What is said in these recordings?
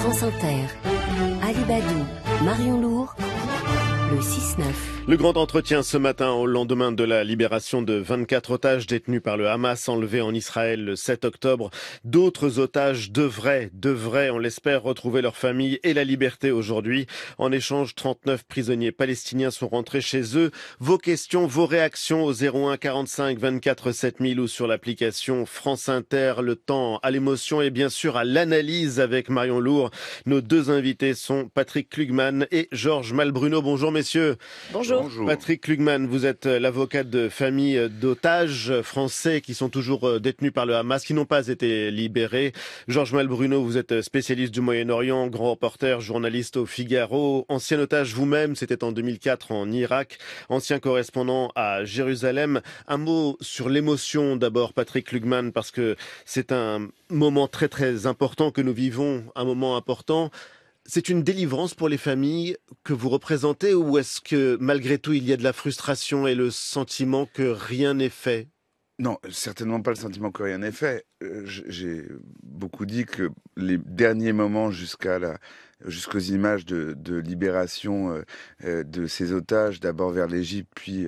France Inter. Ali Badou, Marion Lourd. Le grand entretien ce matin au lendemain de la libération de 24 otages détenus par le Hamas enlevés en Israël le 7 octobre. D'autres otages devraient, devraient, on l'espère, retrouver leur famille et la liberté aujourd'hui. En échange, 39 prisonniers palestiniens sont rentrés chez eux. Vos questions, vos réactions au 01 45 24 7000 ou sur l'application France Inter. Le temps à l'émotion et bien sûr à l'analyse avec Marion Lourd. Nos deux invités sont Patrick Klugman et Georges Malbruno. Bonjour messieurs. Bonjour. Patrick Klugman, vous êtes euh, l'avocat de familles euh, d'otages euh, français qui sont toujours détenus par le Hamas, qui n'ont pas été libérés. Georges Malbruno, vous êtes spécialiste du Moyen-Orient, grand reporter, journaliste au Figaro, ancien otage vous-même, c'était en 2004 en Irak, ancien correspondant à Jérusalem. Un mot sur l'émotion d'abord, Patrick Klugman, parce que c'est un moment très très important que nous vivons, un moment important. C'est une délivrance pour les familles que vous représentez ou est-ce que malgré tout il y a de la frustration et le sentiment que rien n'est fait non, certainement pas le sentiment que rien n'est fait. Euh, j'ai beaucoup dit que les derniers moments jusqu'à la, jusqu'aux images de, de, libération euh, euh, de ces otages, d'abord vers l'Égypte, puis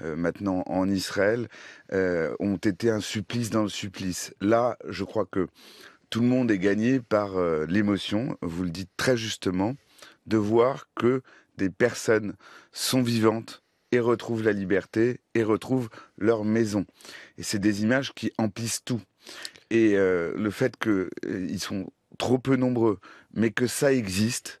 maintenant en Israël, ont été un supplice dans le supplice. Là, je crois que tout le monde est gagné par euh, l'émotion, vous le dites très justement, de voir que des personnes sont vivantes et retrouvent la liberté et retrouvent leur maison. Et c'est des images qui emplissent tout. Et euh, le fait qu'ils euh, sont trop peu nombreux, mais que ça existe,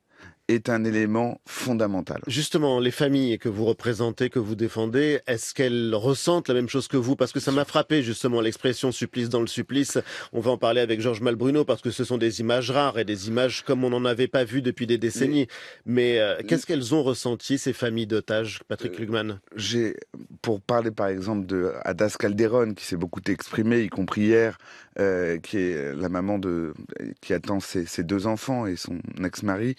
est un élément fondamental. Justement, les familles que vous représentez, que vous défendez, est-ce qu'elles ressentent la même chose que vous Parce que ça m'a frappé justement l'expression supplice dans le supplice. On va en parler avec Georges Malbruno parce que ce sont des images rares et des images comme on n'en avait pas vu depuis des décennies. Mais, euh, qu'est-ce qu'elles ont ressenti ces familles d'otages, Patrick euh, Lugman J'ai, pour parler par exemple de Adas Calderon qui s'est beaucoup exprimé, y compris hier, euh, qui est la maman de, qui attend ses, deux enfants et son ex-mari,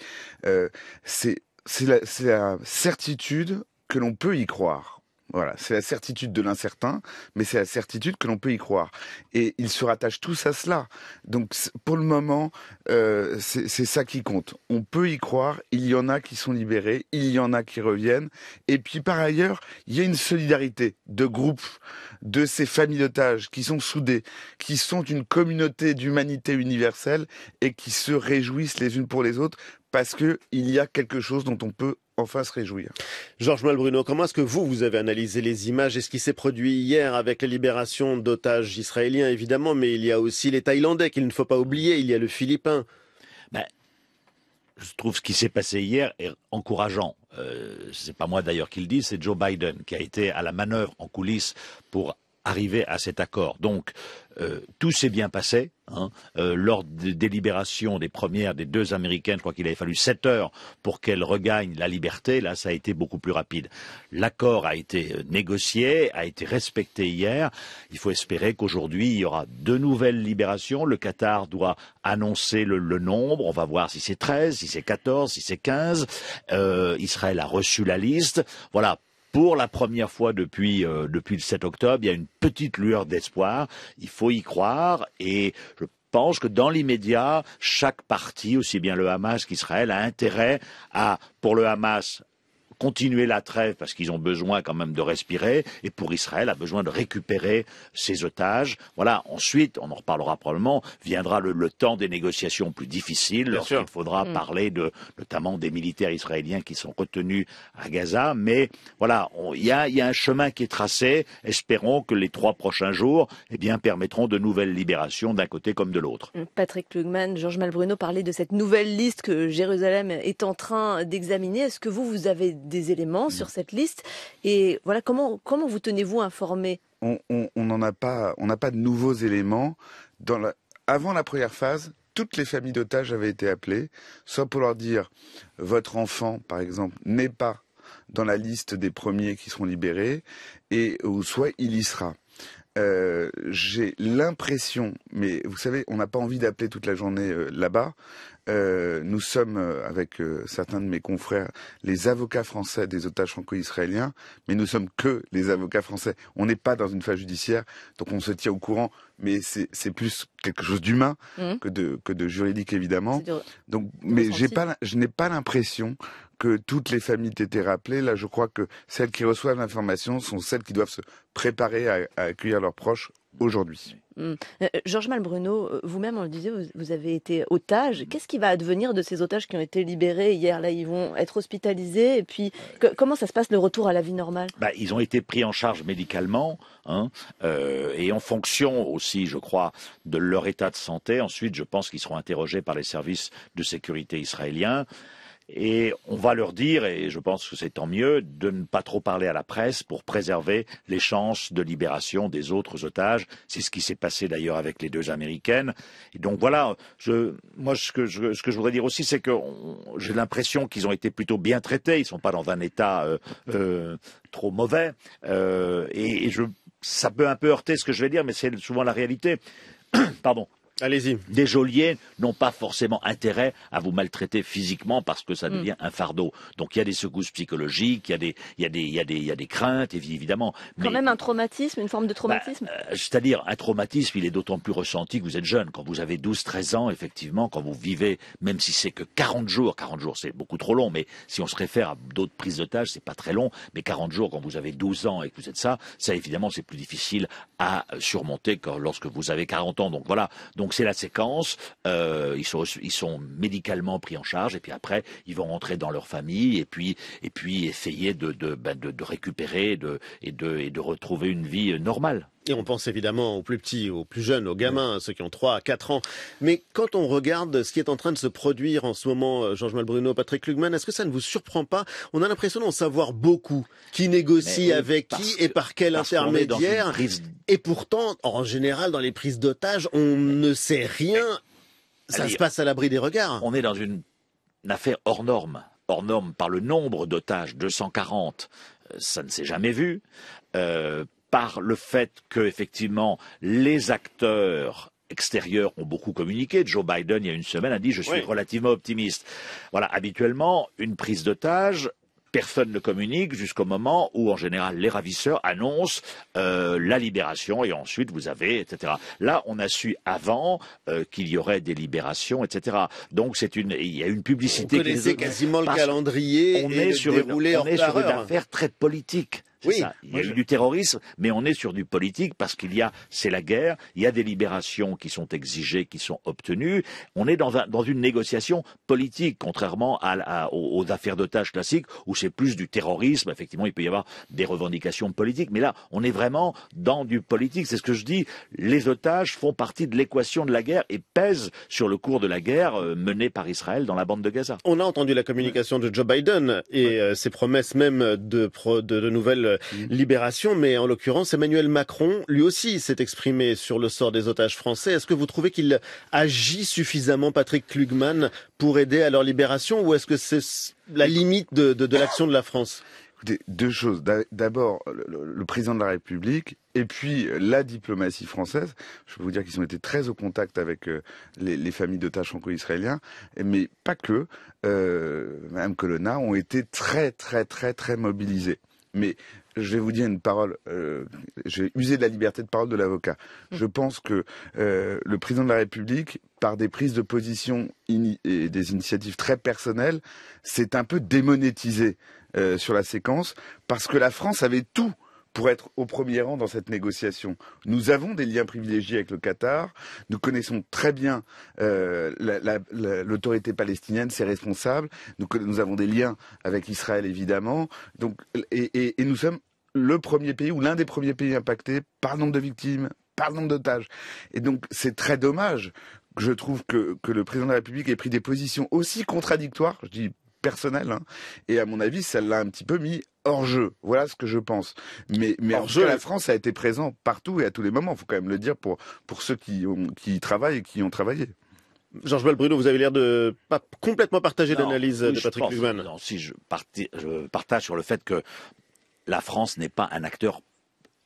euh, c'est la certitude que l'on peut y croire. Voilà, c'est la certitude de l'incertain, mais c'est la certitude que l'on peut y croire. Et ils se rattachent tous à cela. Donc pour le moment, euh, c'est ça qui compte. On peut y croire, il y en a qui sont libérés, il y en a qui reviennent. Et puis par ailleurs, il y a une solidarité de groupes, de ces familles d'otages qui sont soudées, qui sont une communauté d'humanité universelle et qui se réjouissent les unes pour les autres parce qu'il y a quelque chose dont on peut enfin se réjouir. Georges Malbruno, comment est-ce que vous, vous avez analysé les images et ce qui s'est produit hier avec la libération d'otages israéliens, évidemment, mais il y a aussi les Thaïlandais qu'il ne faut pas oublier, il y a le Philippin. Ben, je trouve ce qui s'est passé hier est encourageant. Ce euh, c'est pas moi d'ailleurs qui le dis, c'est Joe Biden qui a été à la manœuvre en coulisses pour arriver à cet accord. Donc, euh, tout s'est bien passé. Hein. Euh, lors des délibérations des premières, des deux américaines, je crois qu'il avait fallu sept heures pour qu'elles regagnent la liberté. Là, ça a été beaucoup plus rapide. L'accord a été euh, négocié, a été respecté hier. Il faut espérer qu'aujourd'hui, il y aura de nouvelles libérations. Le Qatar doit annoncer le, nombre. On va voir si c'est 13, si c'est 14, si c'est 15. Israël a reçu la liste. Voilà, pour la première fois depuis, euh, depuis le 7 octobre, il y a une petite lueur d'espoir. Il faut y croire et je pense que dans l'immédiat, chaque partie, aussi bien le Hamas qu'Israël, a intérêt à, pour le Hamas, continuer la trêve parce qu'ils ont besoin quand même de respirer, et pour Israël a besoin de récupérer ses otages. Voilà, ensuite, on en reparlera probablement, viendra le, temps des négociations plus difficiles, lorsqu'il faudra mm. parler de, notamment des militaires israéliens qui sont retenus à Gaza, mais voilà, il y, y a, un chemin qui est tracé, espérons que les trois prochains jours eh bien, permettront de nouvelles libérations d'un côté comme de l'autre. Mm. Patrick Klugman, Georges Malbruno parlaient de cette nouvelle liste que Jérusalem est en train d'examiner. Est-ce que vous, vous avez des éléments mm. sur cette liste. Et voilà, comment, comment vous tenez-vous informé On n'en a pas, on n'a pas de nouveaux éléments. Dans la, avant la première phase, toutes les familles d'otages avaient été appelées, soit pour leur dire votre enfant, par exemple, n'est pas dans la liste des premiers qui seront libérés, et ou soit il y sera. Euh, j'ai l'impression, mais vous savez, on n'a pas envie d'appeler toute la journée euh, là-bas, euh, nous sommes, euh, avec euh, certains de mes confrères, les avocats français des otages franco-israéliens, mais nous sommes que les avocats français. On n'est pas dans une phase judiciaire, donc on se tient au courant, mais c'est plus quelque chose d'humain mmh. que, de, juridique, évidemment. mais je n'ai pas l'impression que toutes les familles t'étaient rappelées. Là, je crois que celles qui reçoivent l'information sont celles qui doivent se préparer à accueillir leurs proches aujourd'hui. Hum. Euh, euh, Georges Malbruno, euh, vous-même, on le disait, vous, avez été otage. Qu'est-ce qui va advenir de ces otages qui ont été libérés hier Là, ils vont être hospitalisés. Et puis, comment ça se passe le retour à la vie normale bah, Ils ont été pris en charge médicalement. Hein, et en fonction aussi, je crois, de leur état de santé. Ensuite, je pense qu'ils seront interrogés par les services de sécurité israéliens et on va leur dire, et je pense que c'est tant mieux, de ne pas trop parler à la presse pour préserver les chances de libération des autres otages. C'est ce qui s'est passé d'ailleurs avec les deux Américaines. Et donc voilà, moi ce que, je, voudrais dire aussi, c'est que j'ai l'impression qu'ils ont été plutôt bien traités, ils ne sont pas dans un état euh, euh, trop mauvais. Euh, et, et ça peut un peu heurter ce que je vais dire, mais c'est souvent la réalité. Pardon, Allez-y. Des geôliers n'ont pas forcément intérêt à vous maltraiter physiquement parce que ça hmm. devient un fardeau. Donc il y a des secousses psychologiques, il y a des, il y a des, il y a des, il y a des craintes, évidemment. Quand même un traumatisme, une forme de traumatisme. Bah, euh, c'est-à-dire un traumatisme, il est d'autant plus ressenti que vous êtes jeune. Quand vous avez 12-13 ans, effectivement, quand vous vivez, même si c'est que 40 jours, 40 jours c'est beaucoup trop long, mais si on se réfère à d'autres prises d'otages, c'est pas très long, mais 40 jours quand vous avez 12 ans et que vous êtes ça, ça évidemment c'est plus difficile à surmonter que lorsque vous avez 40 ans. Donc voilà, donc donc c'est la séquence. Euh, ils, sont, ils sont médicalement pris en charge et puis après ils vont rentrer dans leur famille et puis et puis essayer de ben, récupérer et et de retrouver une vie normale. Et on pense évidemment aux plus petits, aux plus jeunes, aux gamins, ceux qui ont 3 à 4 ans. Mais quand on regarde ce qui est en train de se produire en ce moment, Georges euh, Malbruno, Patrick Lugman, est-ce que ça ne vous surprend pas On a l'impression d'en savoir beaucoup. Qui négocie avec qui et par quel intermédiaire Et pourtant, en général, dans les prises d'otages, on ne sait rien. Ça se passe à l'abri des regards. On est dans une, affaire hors norme. Hors norme par le nombre d'otages, 240 euh, ça ne s'est jamais vu. Euh, par le fait que effectivement les acteurs extérieurs ont beaucoup communiqué. Joe Biden, il y a une semaine, a dit je suis relativement optimiste. Voilà, habituellement, une prise d'otage, personne ne communique jusqu'au moment où, en général, les ravisseurs annoncent euh, la libération et ensuite vous avez, etc. Là, on a su avant euh, qu'il y aurait des libérations, etc. Donc c'est une, il y a une publicité. On connaissait quasiment le calendrier. On est sur on est sur une affaire très politique. Oui. Il y a eu du terrorisme, mais on est sur du politique parce qu'il y a, c'est la guerre, il y a des libérations qui sont exigées, qui sont obtenues. On est dans, un, dans une négociation politique, contrairement à, aux, affaires d'otages classiques où c'est plus du terrorisme. Effectivement, il peut y avoir des revendications politiques, mais là, on est vraiment dans du politique. C'est ce que je dis. Les otages font partie de l'équation de la guerre et pèsent sur le cours de la guerre euh, menée par Israël dans la bande de Gaza. On a entendu la communication de Joe Biden et euh, ses promesses même de, pro, de nouvelles Mmh. Libération, mais en l'occurrence, Emmanuel Macron, lui aussi, s'est exprimé sur le sort des otages français. Est-ce que vous trouvez qu'il agit suffisamment, Patrick Klugman, pour aider à leur libération, ou est-ce que c'est la limite de, l'action de la France deux choses. D'abord, le, président de la République et puis euh, la diplomatie française. Je peux vous dire qu'ils ont été très au contact avec euh, les, familles d'otages franco-israéliens, mais pas que. Mme euh, Madame Colonna ont été très, très, très, très mobilisées. Mais je vais vous dire une parole. Euh, J'ai usé de la liberté de parole de l'avocat. Mm. Je pense que euh, le président de la République, par des prises de position et des initiatives très personnelles, s'est un peu démonétisé euh, sur la séquence parce que la France avait tout pour être au premier rang dans cette négociation. Nous avons des liens privilégiés avec le Qatar, nous connaissons très bien euh, l'autorité palestinienne, ses responsables, nous, avons des liens avec Israël évidemment, donc, et, nous sommes le premier pays ou l'un des premiers pays impactés par le nombre de victimes, par le nombre d'otages. Et donc c'est très dommage je trouve que, que, le président de la République ait pris des positions aussi contradictoires, je dis personnel. Hein. Et à mon avis, ça l'a un petit peu mis hors jeu. Voilà ce que je pense. Mais, mais hors jeu, la France a été présente partout et à tous les moments. Il faut quand même le dire pour, pour ceux qui, ont, qui travaillent et qui ont travaillé. Georges Balbruno, vous avez l'air de pas complètement partager l'analyse de Patrick Lugman. Non, si je, partage sur le fait que la France n'est pas un acteur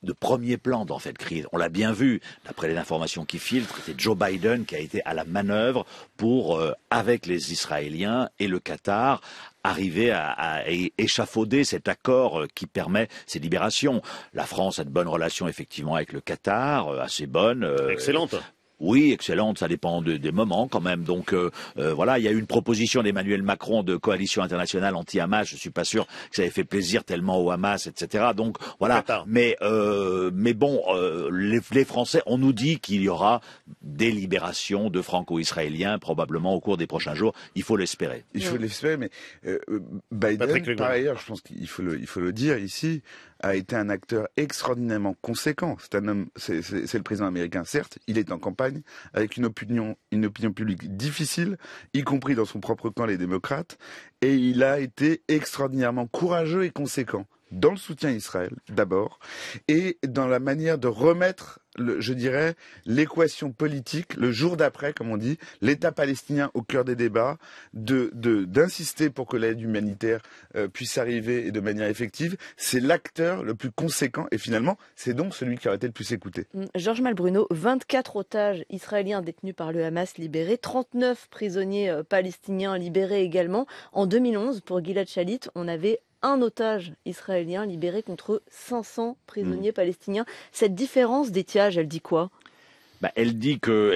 de premier plan dans cette crise. On l'a bien vu, d'après les informations qui filtrent, c'est Joe Biden qui a été à la manœuvre pour, euh, avec les Israéliens et le Qatar, arriver à, échafauder cet accord euh, qui permet ces libérations. La France a de bonnes relations effectivement avec le Qatar, euh, assez bonnes. Excellente. Oui, excellente, ça dépend des moments quand même. Donc euh, euh, voilà, il y a eu une proposition d'Emmanuel Macron de coalition internationale anti-Hamas. Je suis pas sûr que ça ait fait plaisir tellement au Hamas, etc. Donc voilà. Mais euh, mais bon, euh, les, Français, on nous dit qu'il y aura des libérations de Franco-Israéliens probablement au cours des prochains jours. Il faut l'espérer. Il faut l'espérer, mais Biden, par ailleurs, je pense qu'il il faut le dire ici a été un acteur extraordinairement conséquent. C'est un homme, c'est le président américain, certes, il est en campagne, avec une opinion, une opinion publique difficile, y compris dans son propre camp, les démocrates, et il a été extraordinairement courageux et conséquent dans le soutien à Israël, d'abord, et dans la manière de remettre, je dirais, l'équation politique, le jour d'après, comme on dit, l'État palestinien au cœur des débats, d'insister de, pour que l'aide humanitaire euh, puisse arriver et de manière effective. C'est l'acteur le plus conséquent, et finalement, c'est donc celui qui aurait été le plus écouté. Mm, Georges Malbruno, 24 otages israéliens détenus par le Hamas libérés, 39 prisonniers euh, palestiniens libérés également. En 2011, pour Gilad Shalit, on avait un otage israélien libéré contre 500 prisonniers hmm. palestiniens. Cette différence d'étiage, elle dit quoi bah, elle dit que,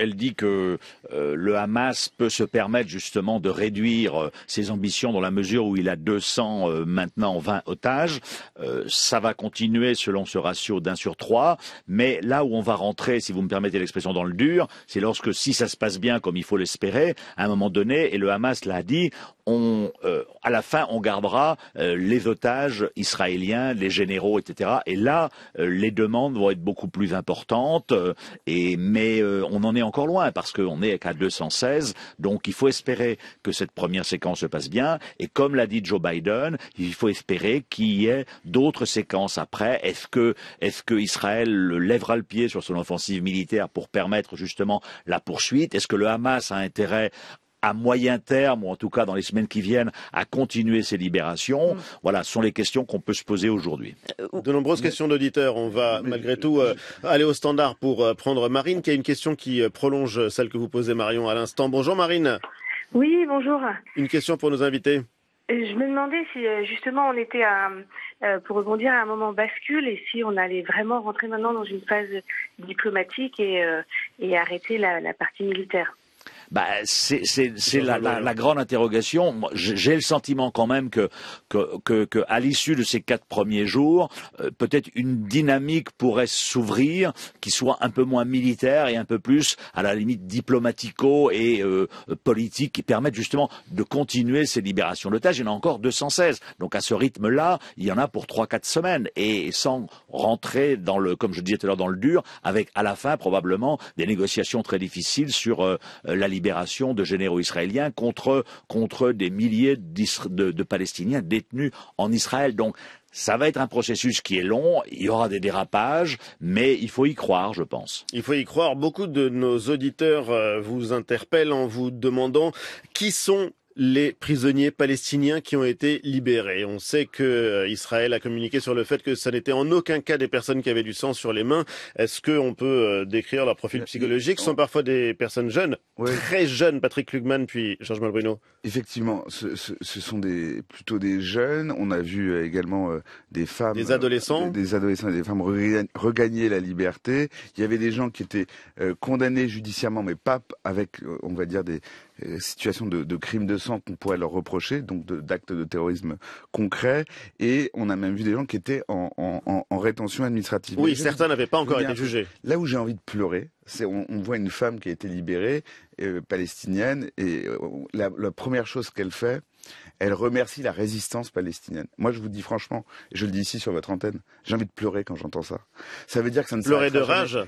euh, le Hamas peut se permettre justement de réduire euh, ses ambitions dans la mesure où il a 200 euh, maintenant 20 otages. ça va continuer selon ce ratio d'un sur trois, mais là où on va rentrer, si vous me permettez l'expression dans le dur, c'est lorsque si ça se passe bien comme il faut l'espérer, à un moment donné, et le Hamas l'a dit, on, euh, à la fin, on gardera euh, les otages israéliens, les généraux, etc. Et là, euh, les demandes vont être beaucoup plus importantes. mais on en est encore loin parce qu'on est à 216. Donc, il faut espérer que cette première séquence se passe bien. Et comme l'a dit Joe Biden, il faut espérer qu'il y ait d'autres séquences après. Est-ce que, est-ce que Israël lèvera le pied sur son offensive militaire pour permettre justement la poursuite Est-ce que le Hamas a intérêt à moyen terme, ou en tout cas dans les semaines qui viennent, à continuer ces libérations mm. Voilà, ce sont les questions qu'on peut se poser aujourd'hui. Euh, De nombreuses questions d'auditeurs. On va malgré tout euh, aller au standard pour euh, prendre Marine, qui a une question qui prolonge celle que vous posez, Marion, à l'instant. Bonjour Marine. Oui, bonjour. Une question pour nos invités. Je me demandais si justement on était à, pour rebondir à un moment bascule et si on allait vraiment rentrer maintenant dans une phase diplomatique et, et arrêter la partie militaire. Bah, c'est la, la, la, grande interrogation. J'ai le sentiment quand même que, que, que, que à l'issue de ces quatre premiers jours, euh, peut-être une dynamique pourrait s'ouvrir qui soit un peu moins militaire et un peu plus, à la limite, diplomatico et euh, politique, qui permettent justement de continuer ces libérations d'otages. Il y en a encore 216. Donc à ce rythme-là, il y en a pour 3-4 semaines. Et sans rentrer dans le, comme je disais tout à l'heure, dans le dur, avec à la fin probablement des négociations très difficiles sur euh, la libération libération de généraux israéliens contre, des milliers de, de Palestiniens détenus en Israël. Donc, ça va être un processus qui est long, il y aura des dérapages, mais il faut y croire, je pense. Il faut y croire. Beaucoup de nos auditeurs euh, vous interpellent en vous demandant qui sont les prisonniers palestiniens qui ont été libérés. On sait que euh, Israël a communiqué sur le fait que ça n'était en aucun cas des personnes qui avaient du sang sur les mains. Est-ce qu'on peut euh, décrire leur profil psychologique Ce sont parfois des personnes jeunes, très jeunes, Patrick Klugman puis Georges Malbruno. Effectivement, ce, sont plutôt des jeunes. On a vu euh, également des femmes... Des adolescents des, des adolescents et des femmes regagner la liberté. Il y avait des gens qui étaient condamnés judiciairement, mais pas avec, on va dire, des, euh, situation de, crimes de sang qu'on pourrait leur reprocher, donc d'actes de, terrorisme concrets. Et on a même vu des gens qui étaient en rétention administrative. Oui, certains n'avaient pas encore été jugés. Là où j'ai envie de pleurer, on, voit une femme qui a été libérée, euh, palestinienne, et euh, la, première chose qu'elle fait, elle remercie la résistance palestinienne. Moi, je vous dis franchement, je le dis ici sur votre antenne, j'ai envie de pleurer quand j'entends ça. Ça veut dire que ça ne pleurer de rage.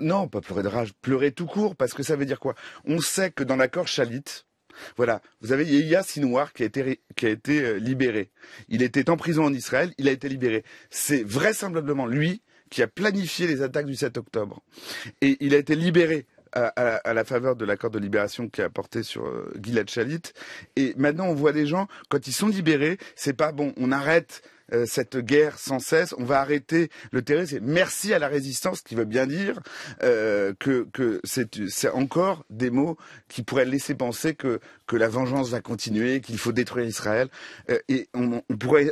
Non, pas pleurer de rage, pleurer tout court, parce que ça veut dire quoi On sait que dans l'accord Chalit, voilà, vous avez Yehia Sinouar qui a été, qui a été euh, libéré. Il était en prison en Israël, il a été libéré. C'est vraisemblablement lui qui a planifié les attaques du 7 octobre. Et il a été libéré à, la faveur de l'accord de libération qui a porté sur euh, Gilad Shalit. Et maintenant, on voit des gens, quand ils sont libérés, c'est pas bon, on arrête euh, cette guerre sans cesse, on va arrêter le terrorisme. C'est merci à la résistance, qui veut bien dire euh, que, que c'est encore des mots qui pourraient laisser penser que, la vengeance va continuer, qu'il faut détruire Israël. et on,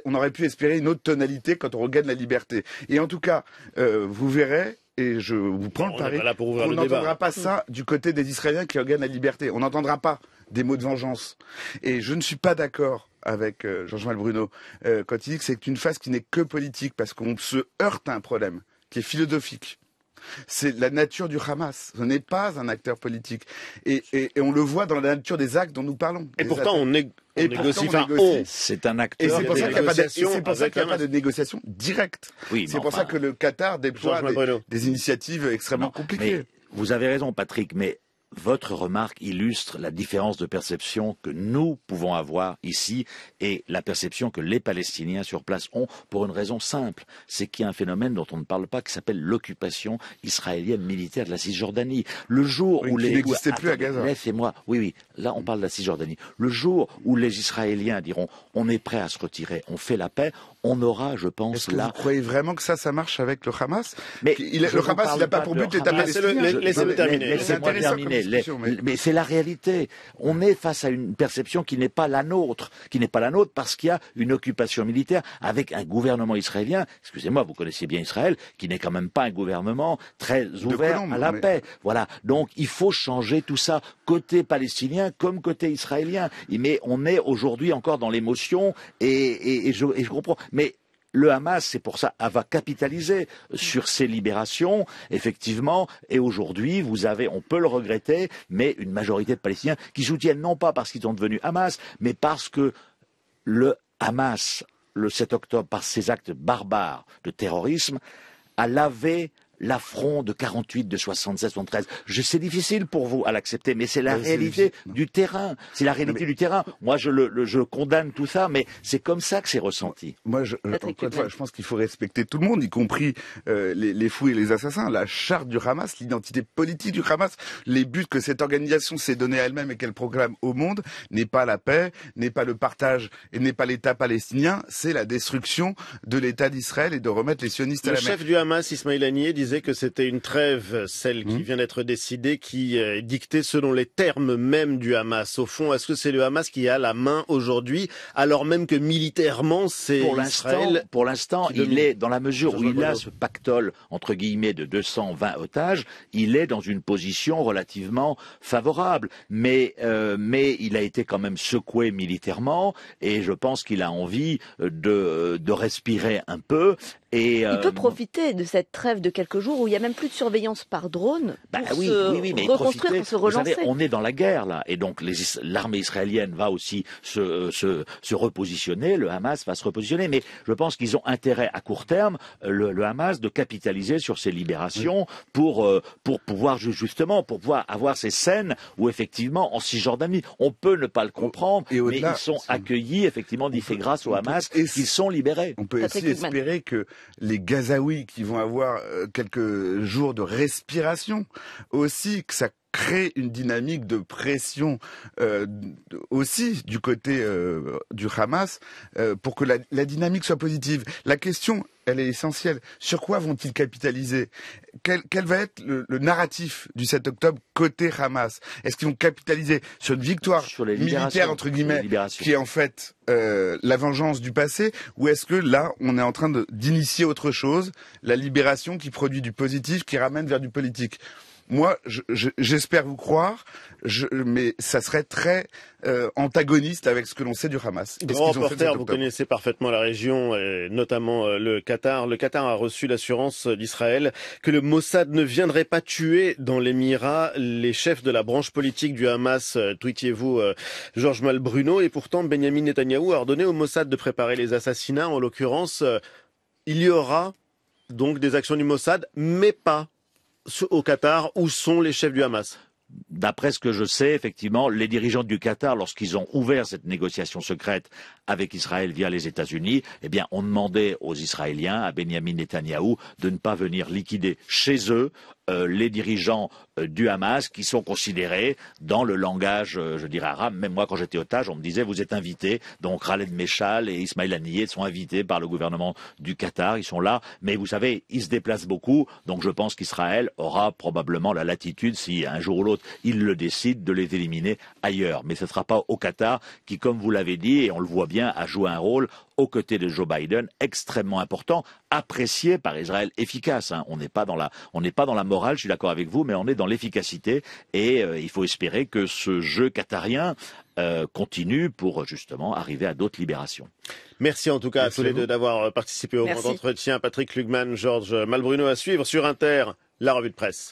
on aurait pu espérer une autre tonalité quand on regagne la liberté. Et en tout cas, vous verrez, je vous prends le pari, on n'entendra pas ça du côté des Israéliens qui regagnent la liberté. On n'entendra pas des mots de vengeance. Et je ne suis pas d'accord avec euh, jean joël Bruno euh, quand il dit que c'est une phase qui n'est que politique parce qu'on se heurte à un problème qui est philosophique c'est la nature du Hamas. Ce n'est pas un acteur politique. Et, on le voit dans la nature des actes dont nous parlons. Et pourtant, on, négocie. C'est un acteur. Et c'est pour ça qu'il n'y a, pas de, négociation directe. Oui, c'est pour ça que le Qatar déploie des, initiatives extrêmement compliquées. Vous avez raison, Patrick, mais votre remarque illustre la différence de perception que nous pouvons avoir ici et la perception que les Palestiniens sur place ont pour une raison simple, c'est qu'il y a un phénomène dont on ne parle pas qui s'appelle l'occupation israélienne militaire de la Cisjordanie. Le jour où les moi oui là on parle de Le jour où les Israéliens diront on est prêt à se retirer, on fait la paix, on aura, je pense, là. Vous croyez vraiment que ça, ça marche avec le Hamas Mais le Hamas, il n'a pas pour but d'établir. Laissez-le terminer. laissez terminer mais, c'est la réalité. On est face à une perception qui n'est pas la nôtre, qui n'est pas la nôtre parce qu'il y a une occupation militaire avec un gouvernement israélien. Excusez-moi, vous connaissez bien Israël, qui n'est quand même pas un gouvernement très ouvert à la paix. Voilà. Donc il faut changer tout ça côté palestinien comme côté israélien. Mais on est aujourd'hui encore dans l'émotion et, je, et je comprends. Mais le Hamas, c'est pour ça, ah, va capitaliser sur ces libérations, effectivement. Et aujourd'hui, vous avez, on peut le regretter, mais une majorité de Palestiniens qui soutiennent non pas parce qu'ils sont devenus Hamas, mais parce que le Hamas, le 7 octobre, par ses actes barbares de terrorisme, a lavé l'affront de 48, de 76, 73. Je sais difficile pour vous à l'accepter, mais c'est la euh, réalité du terrain. C'est la réalité du terrain. Moi, je le, je condamne tout ça, mais c'est comme ça que c'est ressenti. Moi, je, euh, je pense qu'il faut respecter tout le monde, y compris euh, les, les fous et les assassins. La charte du Hamas, l'identité politique du Hamas, les buts que cette organisation s'est donnée à elle-même et qu'elle programme au monde n'est pas la paix, n'est pas le partage et n'est pas l'État palestinien. C'est la destruction de l'État d'Israël et de remettre les sionistes à la main. chef du Hamas, Ismail que c'était une trêve, celle qui mmh. vient d'être décidée, qui euh, est dictée selon les termes même du Hamas. Au fond, est-ce que c'est le Hamas qui a la main aujourd'hui, alors même que militairement, c'est pour Pour l'instant, il est, dans la mesure où il a ce pactole, entre guillemets, de 220 otages, il est dans une position relativement favorable. Mais, euh, mais il a été quand même secoué militairement, et je pense qu'il a envie euh, de, de respirer un peu. Et, il peut euh, profiter de cette trêve de quelques jours où il n'y a même plus de surveillance par drone bah, pour oui, oui, oui, mais reconstruire, pour se relancer. on est dans la guerre là, et donc l'armée israélienne va aussi se, euh, se, se, repositionner, le Hamas va se repositionner, mais je pense qu'ils ont intérêt à court terme, euh, le, Hamas, de capitaliser sur ces libérations pour, pour pouvoir justement pour pouvoir avoir ces scènes où effectivement en Cisjordanie, on peut ne pas le comprendre, et mais ils sont accueillis effectivement, dit grâce au Hamas, ils sont libérés. On peut espérer que les Gazaouis qui vont avoir euh, quelques jours de respiration aussi, que ça crée une dynamique de pression euh, aussi du côté euh, du Hamas euh, pour que la, dynamique soit positive. La question, elle est essentielle. Sur quoi vont-ils capitaliser quel, va être le, narratif du 7 octobre côté Hamas Est-ce qu'ils vont capitaliser sur une victoire militaire, entre guillemets, qui est en fait la vengeance du passé Ou est-ce que là, on est en train d'initier autre chose, la libération qui produit du positif, qui ramène vers du politique moi, j'espère vous croire, je, mais ça serait très euh, antagoniste avec ce que l'on sait du Hamas. Grand reporter, vous connaissez parfaitement la région, notamment euh, le Qatar. Le Qatar a reçu l'assurance d'Israël que le Mossad ne viendrait pas tuer dans l'Émirat les chefs de la branche politique du Hamas. Euh, tweetiez-vous Georges Malbruno. Et pourtant, Benjamin Netanyahou a ordonné au Mossad de préparer les assassinats. En l'occurrence, il y aura donc des actions du Mossad, mais pas au Qatar Où sont les chefs du Hamas D'après ce que je sais, effectivement, les dirigeants du Qatar, lorsqu'ils ont ouvert cette négociation secrète avec Israël via les États-Unis, eh bien, on demandait aux Israéliens, à Benjamin Netanyahou, de ne pas venir liquider chez eux euh, les dirigeants euh, du Hamas qui sont considérés dans le langage, euh, je dirais, arabe. Même moi, quand j'étais otage, on me disait, vous êtes invités. Donc, Khaled Meshal et Ismail Haniyeh sont invités par le gouvernement du Qatar. Ils sont là. Mais vous savez, ils se déplacent beaucoup. Donc, je pense qu'Israël aura probablement la latitude, si un jour ou l'autre, il le décide, de les éliminer ailleurs. Mais ce ne sera pas au Qatar qui, comme vous l'avez dit, et on le voit bien, a joué un rôle aux côtés de Joe Biden, extrêmement important, apprécié par Israël, efficace. Hein. On n'est pas dans la, pas dans la morale, je suis d'accord avec vous, mais on est dans l'efficacité et euh, il faut espérer que ce jeu qatarien euh, continue pour justement arriver à d'autres libérations. Merci en tout cas à tous les deux d'avoir euh, participé au grand entretien. Patrick Lugman, Georges Malbruno à suivre sur Inter, la revue de presse.